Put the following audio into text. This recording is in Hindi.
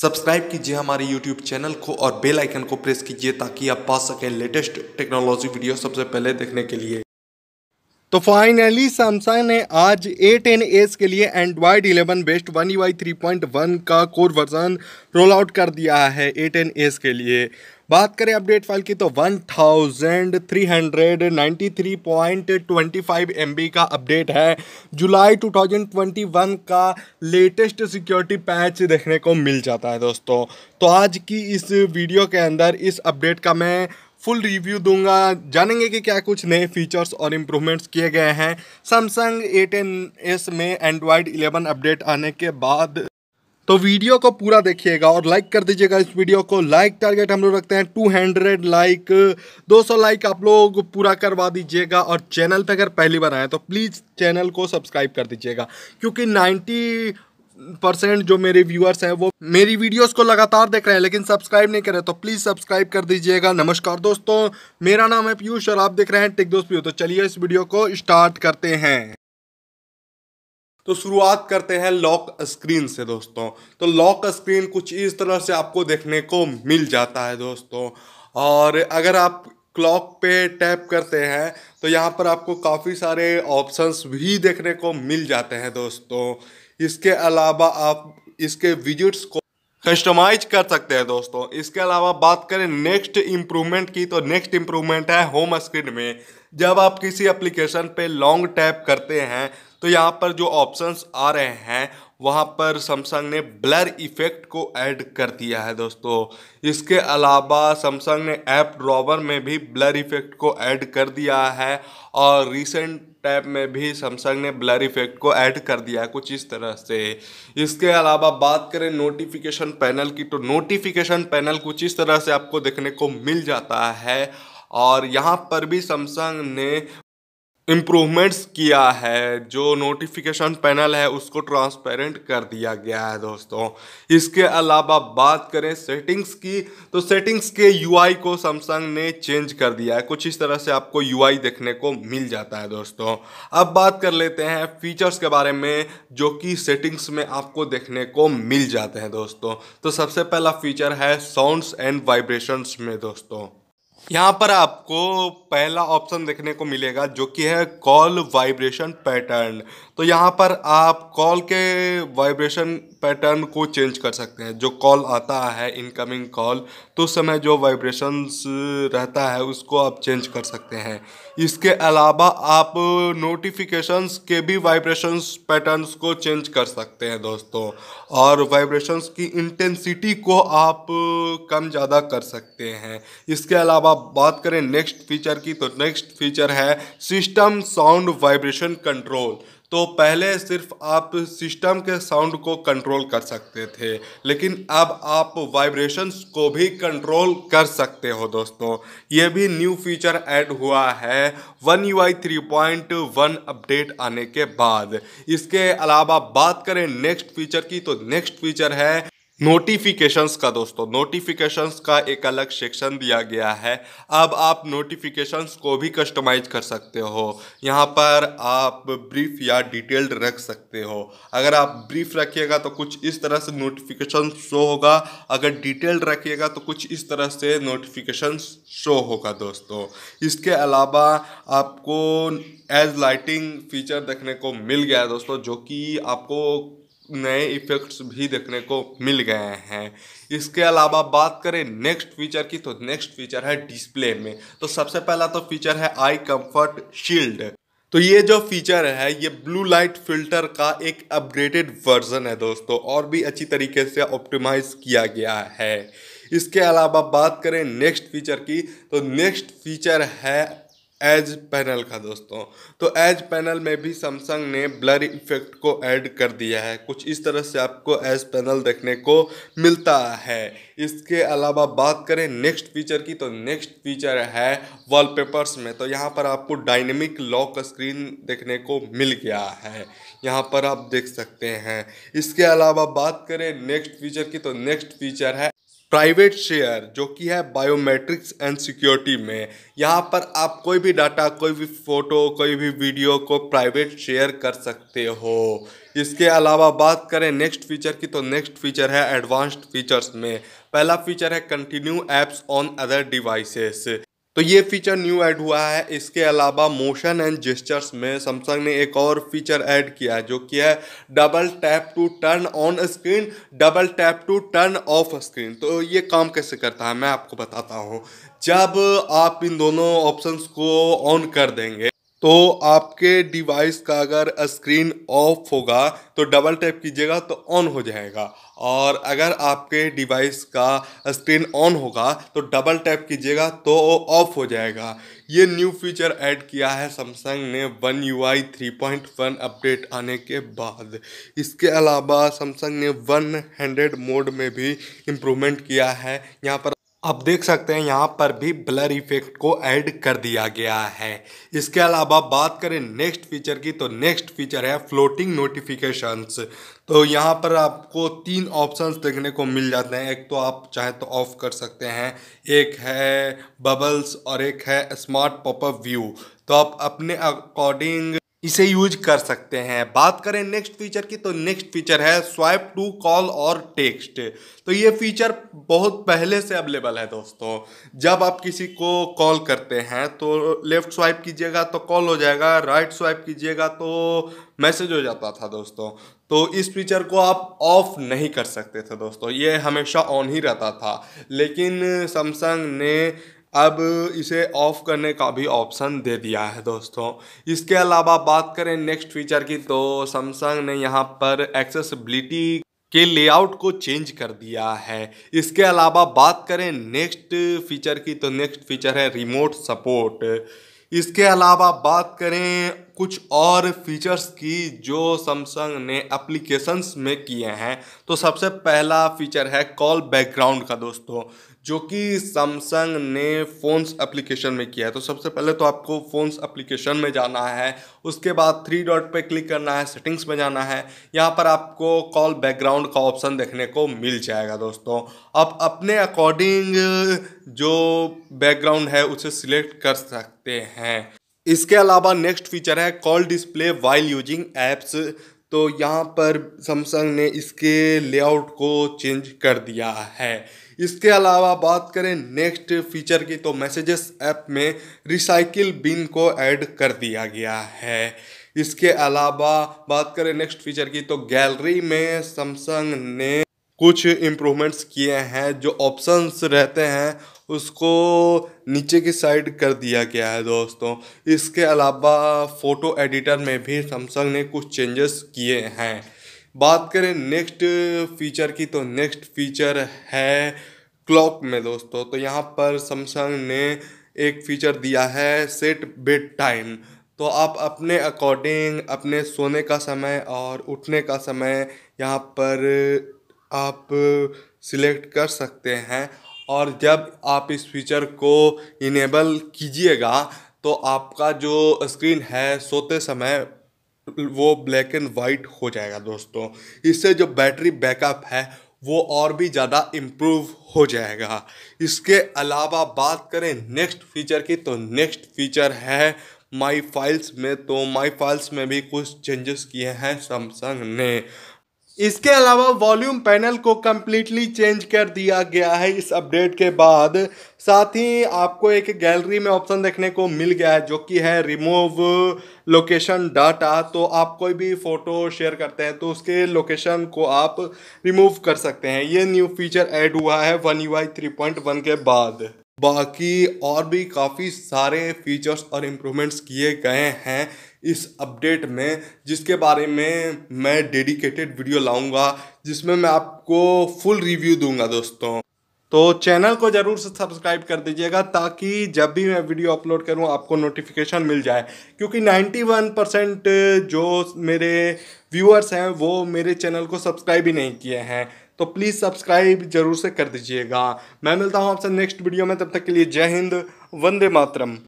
सब्सक्राइब कीजिए हमारे यूट्यूब चैनल को और बेल आइकन को प्रेस कीजिए ताकि आप पा सकें लेटेस्ट टेक्नोलॉजी वीडियो सबसे पहले देखने के लिए तो फाइनली सैमसंग ने आज ए टेन एस के लिए Android 11 based one E three point one का कोर वर्जन रोल आउट कर दिया है ए टेन एस के लिए बात करें अपडेट फाइल की तो 1393.25 MB का अपडेट है जुलाई 2021 का लेटेस्ट सिक्योरिटी पैच देखने को मिल जाता है दोस्तों तो आज की इस वीडियो के अंदर इस अपडेट का मैं फुल रिव्यू दूंगा जानेंगे कि क्या कुछ नए फीचर्स और इम्प्रूवमेंट्स किए गए हैं सैमसंग ए टेन एस में एंड्रॉयड 11 अपडेट आने के बाद तो वीडियो को पूरा देखिएगा और लाइक कर दीजिएगा इस वीडियो को लाइक टारगेट हम लोग रखते हैं टू हंड्रेड लाइक दो सौ लाइक आप लोग पूरा करवा दीजिएगा और चैनल पर अगर पहली बार आए तो प्लीज़ चैनल को सब्सक्राइब कर दीजिएगा क्योंकि नाइन्टी परसेंट जो मेरे व्यूअर्स हैं वो मेरी वीडियोस को लगातार देख रहे हैं लेकिन सब्सक्राइब नहीं कर रहे तो प्लीज़ सब्सक्राइब कर दीजिएगा नमस्कार दोस्तों मेरा नाम है पीयूष और आप देख रहे हैं टिक दोस्त पीयू तो चलिए इस वीडियो को स्टार्ट करते हैं तो शुरुआत करते हैं लॉक स्क्रीन से दोस्तों तो लॉक स्क्रीन कुछ इस तरह से आपको देखने को मिल जाता है दोस्तों और अगर आप क्लॉक पे टैप करते हैं तो यहाँ पर आपको काफ़ी सारे ऑप्शंस भी देखने को मिल जाते हैं दोस्तों इसके अलावा आप इसके विजिट्स को कस्टमाइज कर सकते हैं दोस्तों इसके अलावा बात करें नेक्स्ट इम्प्रूवमेंट की तो नेक्स्ट इम्प्रूवमेंट है होम स्क्रीन में जब आप किसी एप्लीकेशन पे लॉन्ग टैप करते हैं तो यहाँ पर जो ऑप्शंस आ रहे हैं वहाँ पर सैमसंग ने ब्लर इफ़ेक्ट को ऐड कर दिया है दोस्तों इसके अलावा सैमसंग ने ऐप ड्रॉवर में भी ब्लर इफ़ेक्ट को ऐड कर दिया है और रिसेंट टैब में भी सैमसंग ने ब्लर इफेक्ट को ऐड कर दिया है कुछ इस तरह से इसके अलावा बात करें नोटिफिकेशन पैनल की तो नोटिफिकेशन पैनल कुछ इस तरह से आपको देखने को मिल जाता है और यहाँ पर भी सैमसंग ने इम्प्रूवमेंट्स किया है जो नोटिफिकेशन पैनल है उसको ट्रांसपेरेंट कर दिया गया है दोस्तों इसके अलावा बात करें सेटिंग्स की तो सेटिंग्स के यूआई को सैमसंग ने चेंज कर दिया है कुछ इस तरह से आपको यूआई देखने को मिल जाता है दोस्तों अब बात कर लेते हैं फीचर्स के बारे में जो कि सेटिंग्स में आपको देखने को मिल जाते हैं दोस्तों तो सबसे पहला फीचर है साउंडस एंड वाइब्रेशन में दोस्तों यहाँ पर आपको पहला ऑप्शन देखने को मिलेगा जो कि है कॉल वाइब्रेशन पैटर्न तो यहाँ पर आप कॉल के वाइब्रेशन पैटर्न को चेंज कर सकते हैं जो कॉल आता है इनकमिंग कॉल तो उस समय जो वाइब्रेशंस रहता है उसको आप चेंज कर सकते हैं इसके अलावा आप नोटिफिकेशंस के भी वाइब्रेशंस पैटर्न्स को चेंज कर सकते हैं दोस्तों और वाइब्रेशंस की इंटेंसिटी को आप कम ज़्यादा कर सकते हैं इसके अलावा बात करें नेक्स्ट फीचर की तो नेक्स्ट फीचर है सिस्टम साउंड वाइब्रेशन कंट्रोल तो पहले सिर्फ आप सिस्टम के साउंड को कंट्रोल कर सकते थे लेकिन अब आप वाइब्रेशंस को भी कंट्रोल कर सकते हो दोस्तों ये भी न्यू फीचर ऐड हुआ है one U I three point one update आने के बाद इसके अलावा बात करें नेक्स्ट फीचर की तो नेक्स्ट फीचर है नोटिफिकेशंस का दोस्तों नोटिफिकेशंस का एक अलग सेक्शन दिया गया है अब आप नोटिफिकेशंस को भी कस्टमाइज कर सकते हो यहाँ पर आप ब्रीफ या डिटेल्ड रख सकते हो अगर आप ब्रीफ रखिएगा तो कुछ इस तरह से नोटिफिकेशन शो होगा अगर डिटेल्ड रखिएगा तो कुछ इस तरह से नोटिफिकेशन शो होगा दोस्तों इसके अलावा आपको एज लाइटिंग फीचर देखने को मिल गया है दोस्तों जो कि आपको नए इफ़ेक्ट्स भी देखने को मिल गए हैं इसके अलावा बात करें नेक्स्ट फीचर की तो नेक्स्ट फीचर है डिस्प्ले में तो सबसे पहला तो फीचर है आई कंफर्ट शील्ड तो ये जो फीचर है ये ब्लू लाइट फिल्टर का एक अपग्रेडेड वर्जन है दोस्तों और भी अच्छी तरीके से ऑप्टिमाइज किया गया है इसके अलावा बात करें नेक्स्ट फीचर की तो नेक्स्ट फीचर है एज पैनल का दोस्तों तो एज पैनल में भी सैमसंग ने ब्लर इफेक्ट को ऐड कर दिया है कुछ इस तरह से आपको एज पैनल देखने को मिलता है इसके अलावा बात करें नेक्स्ट फीचर की तो नेक्स्ट फीचर है वॉलपेपर्स में तो यहाँ पर आपको डायनेमिक लॉक स्क्रीन देखने को मिल गया है यहाँ पर आप देख सकते हैं इसके अलावा बात करें नेक्स्ट फीचर की तो नेक्स्ट फीचर है प्राइवेट शेयर जो कि है बायोमेट्रिक्स एंड सिक्योरिटी में यहाँ पर आप कोई भी डाटा कोई भी फ़ोटो कोई भी वीडियो को प्राइवेट शेयर कर सकते हो इसके अलावा बात करें नेक्स्ट फीचर की तो नेक्स्ट फीचर है एडवांस्ड फीचर्स में पहला फीचर है continue apps on other devices तो ये फीचर न्यू ऐड हुआ है इसके अलावा मोशन एंड जेस्चर्स में सैमसंग ने एक और फीचर ऐड किया है जो कि है double tap to turn on screen double tap to turn off screen तो ये काम कैसे करता है मैं आपको बताता हूँ जब आप इन दोनों ऑप्शंस को ऑन कर देंगे तो आपके डिवाइस का अगर स्क्रीन ऑफ होगा तो डबल टैप कीजिएगा तो ऑन हो जाएगा और अगर आपके डिवाइस का स्क्रीन ऑन होगा तो डबल टैप कीजिएगा तो ऑफ हो जाएगा ये न्यू फीचर ऐड किया है सैमसंग ने one U I three point one update आने के बाद इसके अलावा सैमसंग ने वन हंड्रेड मोड में भी इम्प्रूवमेंट किया है यहाँ पर आप देख सकते हैं यहाँ पर भी ब्लर इफेक्ट को ऐड कर दिया गया है इसके अलावा बात करें नेक्स्ट फीचर की तो नेक्स्ट फीचर है फ्लोटिंग नोटिफिकेशंस तो यहाँ पर आपको तीन ऑप्शंस देखने को मिल जाते हैं एक तो आप चाहे तो ऑफ कर सकते हैं एक है बबल्स और एक है स्मार्ट पॉपअप व्यू तो आप अपने अकॉर्डिंग इसे यूज कर सकते हैं बात करें नेक्स्ट फीचर की तो नेक्स्ट फीचर है स्वाइप टू कॉल और टेक्स्ट तो ये फीचर बहुत पहले से अवेलेबल है दोस्तों जब आप किसी को कॉल करते हैं तो लेफ़्ट स्वाइप कीजिएगा तो कॉल हो जाएगा राइट स्वाइप कीजिएगा तो मैसेज हो जाता था दोस्तों तो इस फीचर को आप ऑफ नहीं कर सकते थे दोस्तों ये हमेशा ऑन ही रहता था लेकिन सैमसंग ने अब इसे ऑफ़ करने का भी ऑप्शन दे दिया है दोस्तों इसके अलावा बात करें नेक्स्ट फीचर की तो सैमसंग ने यहाँ पर एक्सेसिबिलिटी के लेआउट को चेंज कर दिया है इसके अलावा बात करें नेक्स्ट फीचर की तो नेक्स्ट फीचर है रिमोट सपोर्ट इसके अलावा बात करें कुछ और फीचर्स की जो सैमसंग ने एप्लीकेशंस में किए हैं तो सबसे पहला फीचर है कॉल बैकग्राउंड का दोस्तों जो कि सैमसंग ने फ़ोन्स एप्लीकेशन में किया है तो सबसे पहले तो आपको फ़ोन्स एप्लीकेशन में जाना है उसके बाद थ्री डॉट पे क्लिक करना है सेटिंग्स में जाना है यहाँ पर आपको कॉल बैकग्राउंड का ऑप्शन देखने को मिल जाएगा दोस्तों आप अपने अकॉर्डिंग जो बैकग्राउंड है उसे सिलेक्ट कर सकते हैं इसके अलावा नेक्स्ट फीचर है call display while using apps तो यहाँ पर सैमसंग ने इसके लेआउट को चेंज कर दिया है इसके अलावा बात करें नेक्स्ट फीचर की तो मैसेजेस ऐप में रिसाइकिल बिन को ऐड कर दिया गया है इसके अलावा बात करें नेक्स्ट फीचर की तो गैलरी में सैमसंग ने कुछ इम्प्रूवमेंट्स किए हैं जो ऑप्शंस रहते हैं उसको नीचे की साइड कर दिया गया है दोस्तों इसके अलावा फ़ोटो एडिटर में भी सैमसंग ने कुछ चेंजेस किए हैं बात करें नेक्स्ट फीचर की तो नेक्स्ट फीचर है क्लॉक में दोस्तों तो यहाँ पर सैमसंग ने एक फ़ीचर दिया है सेट बेड टाइम तो आप अपने अकॉर्डिंग अपने सोने का समय और उठने का समय यहाँ पर आप सिलेक्ट कर सकते हैं और जब आप इस फीचर को इनेबल कीजिएगा तो आपका जो स्क्रीन है सोते समय वो ब्लैक एंड वाइट हो जाएगा दोस्तों इससे जो बैटरी बैकअप है वो और भी ज़्यादा इम्प्रूव हो जाएगा इसके अलावा बात करें नेक्स्ट फीचर की तो नेक्स्ट फीचर है माई फाइल्स में तो माई फाइल्स में भी कुछ चेंजेस किए हैं सैमसंग ने इसके अलावा वॉल्यूम पैनल को कम्प्लीटली चेंज कर दिया गया है इस अपडेट के बाद साथ ही आपको एक गैलरी में ऑप्शन देखने को मिल गया है जो कि है रिमूव लोकेशन डाटा तो आप कोई भी फ़ोटो शेयर करते हैं तो उसके लोकेशन को आप रिमूव कर सकते हैं ये न्यू फीचर ऐड हुआ है one U I three point one के बाद बाकी और भी काफ़ी सारे फीचर्स और इम्प्रूवमेंट्स किए गए हैं इस अपडेट में जिसके बारे में मैं डेडिकेटेड वीडियो लाऊंगा जिसमें मैं आपको फुल रिव्यू दूंगा दोस्तों तो चैनल को ज़रूर से सब्सक्राइब कर दीजिएगा ताकि जब भी मैं वीडियो अपलोड करूं आपको नोटिफिकेशन मिल जाए क्योंकि 91 परसेंट जो मेरे व्यूअर्स हैं वो मेरे चैनल को सब्सक्राइब ही नहीं किए हैं तो प्लीज़ सब्सक्राइब जरूर से कर दीजिएगा मैं मिलता हूँ आपसे नेक्स्ट वीडियो में तब तक के लिए जय हिंद वंदे मातरम